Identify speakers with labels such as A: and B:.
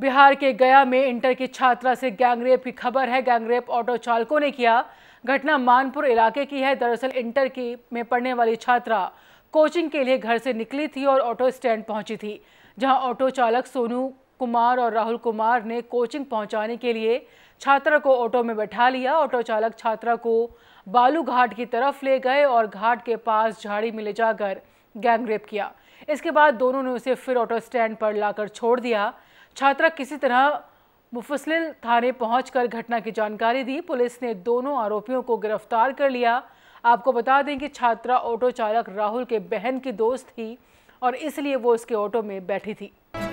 A: बिहार के गया में इंटर की छात्रा से गैंगरेप की खबर है गैंगरेप ऑटो चालकों ने किया घटना मानपुर इलाके की है दरअसल इंटर की में पढ़ने वाली छात्रा कोचिंग के लिए घर से निकली थी और ऑटो स्टैंड पहुंची थी जहां ऑटो चालक सोनू कुमार और राहुल कुमार ने कोचिंग पहुंचाने के लिए छात्रा को ऑटो में बैठा लिया ऑटो चालक छात्रा को बालू घाट की तरफ ले गए और घाट के पास झाड़ी में ले जाकर गैंगरेप किया इसके बाद दोनों ने उसे फिर ऑटो स्टैंड पर लाकर छोड़ दिया छात्रा किसी तरह मुफसलिल थाने पहुंचकर घटना की जानकारी दी पुलिस ने दोनों आरोपियों को गिरफ्तार कर लिया आपको बता दें कि छात्रा ऑटो चालक राहुल के बहन की दोस्त थी और इसलिए वो उसके ऑटो में बैठी थी